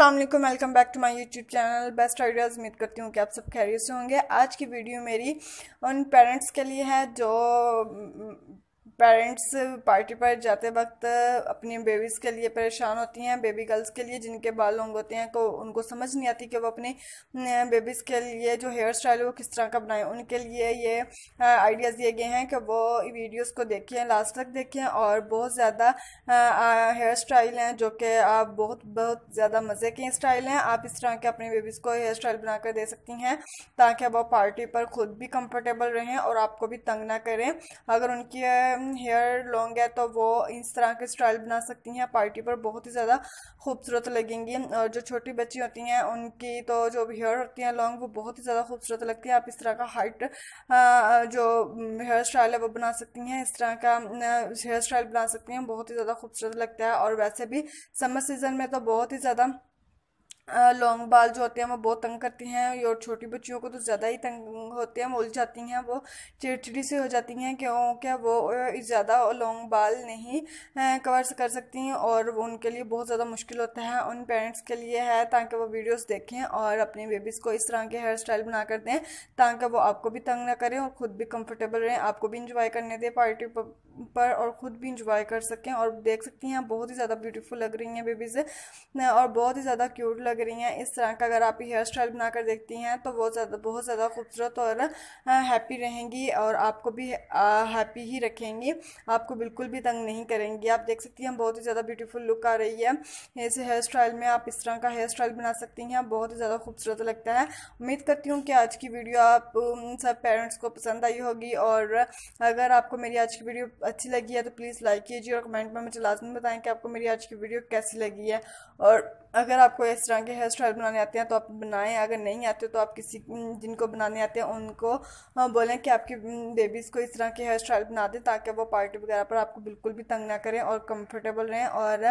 अल्लाम welcome back to my YouTube channel best ideas उम्मीद करती हूँ कि आप सब खैरियत से होंगे आज की वीडियो मेरी उन पेरेंट्स के लिए है जो पेरेंट्स पार्टी पर जाते वक्त अपनी बेबीज़ के लिए परेशान होती हैं बेबी गर्ल्स के लिए जिनके बाल लॉन्ग होते हैं को उनको समझ नहीं आती कि वो अपनी बेबीज़ के लिए जो हेयर स्टाइल है वो किस तरह का बनाएं उनके लिए ये आइडियाज़ दिए गए हैं कि वो वीडियोस को देखें लास्ट तक देखें और बहुत ज़्यादा हेयर स्टाइल हैं जो कि आप बहुत बहुत ज़्यादा मज़े के स्टाइल हैं आप इस तरह के अपनी बेबीज़ को हेयर स्टाइल बना कर दे सकती हैं ताकि वो पार्टी पर ख़ुद भी कम्फर्टेबल रहें और आपको भी तंग ना करें अगर उनकी हेयर लॉन्ग है तो वो इस तरह के स्टाइल बना सकती हैं पार्टी पर बहुत ही ज़्यादा खूबसूरत लगेंगी और जो छोटी बच्ची होती हैं उनकी तो जो हेयर होती हैं लॉन्ग वो बहुत ही ज़्यादा खूबसूरत लगती है आप इस तरह का हाइट जो हेयर स्टाइल है वो बना सकती हैं इस तरह का हेयर स्टाइल बना सकती हैं बहुत ही ज़्यादा खूबसूरत लगता है और वैसे भी समर सीज़न में तो बहुत ही ज़्यादा लॉन्ग बाल जो होते हैं वो बहुत तंग करते हैं और छोटी बच्चियों को तो ज़्यादा ही तंग होते हैं उलझ जाती हैं वो चिड़चिड़ी से हो जाती हैं क्यों क्या वो ज़्यादा लॉन्ग बाल नहीं कवर कर सकती हैं और उनके लिए बहुत ज़्यादा मुश्किल होता है उन पेरेंट्स के लिए है ताकि वो वीडियोस देखें और अपने बेबीज़ को इस तरह के हेयर स्टाइल बना कर दें ताकि वो आपको भी तंग ना करें और ख़ुद भी कम्फर्टेबल रहें आपको भी इंजॉय करने दें पार्टी पर और ख़ुद भी इंजॉय कर सकें और देख सकती हैं बहुत ही ज़्यादा ब्यूटीफुल लग रही हैं बेबीज़ और बहुत ही ज़्यादा क्यूट लग लग रही हैं इस तरह का अगर आप हेयर स्टाइल बना कर देखती हैं तो बहुत ज़्यादा बहुत ज़्यादा खूबसूरत और हैप्पी रहेंगी और आपको भी हैप्पी ही रखेंगी आपको बिल्कुल भी तंग नहीं करेंगी आप देख सकती हैं बहुत ही ज़्यादा ब्यूटीफुल लुक आ रही है इस हेयर स्टाइल में आप इस तरह का हेयर स्टाइल बना सकती हैं बहुत ही ज़्यादा खूबसूरत लगता है उम्मीद करती हूँ कि आज की वीडियो आप सब पेरेंट्स को पसंद आई होगी और अगर आपको मेरी आज की वीडियो अच्छी लगी है तो प्लीज़ लाइक कीजिए और कमेंट में मुझे लाजमी बताएं कि आपको मेरी आज की वीडियो कैसी लगी है और अगर आपको इस तरह के हेयर स्टाइल बनाने आते हैं तो आप बनाएं अगर नहीं आते तो आप किसी जिनको बनाने आते हैं उनको बोलें कि आपकी बेबीज़ को इस तरह के हेयर स्टाइल बना दें ताकि वो पार्टी वगैरह पर आपको बिल्कुल भी तंग ना करें और कंफर्टेबल रहें और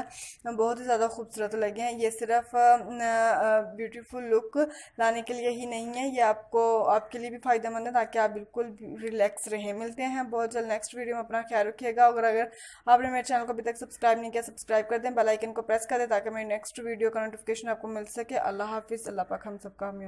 बहुत ही ज़्यादा खूबसूरत लगें ये सिर्फ ब्यूटीफुल लुक लाने के लिए ही नहीं है ये आपको आपके लिए भी फ़ायदेमंद है ताकि आप बिल्कुल रिलैक्स रहें मिलते हैं बहुत जल्द नेक्स्ट वीडियो में अपना ख्याल रखिएगा और अगर आपने मेरे चैनल को अभी तक सब्सक्राइब नहीं किया सब्सक्राइब कर दें बेलाइकन को प्रेस कर दें ताकि मेरी नेक्स्ट वीडियो वीडियो का नोटिफिकेशन आपको मिल सके अल्लाह हाफिज़ अल्लाह पाक हम सबका हम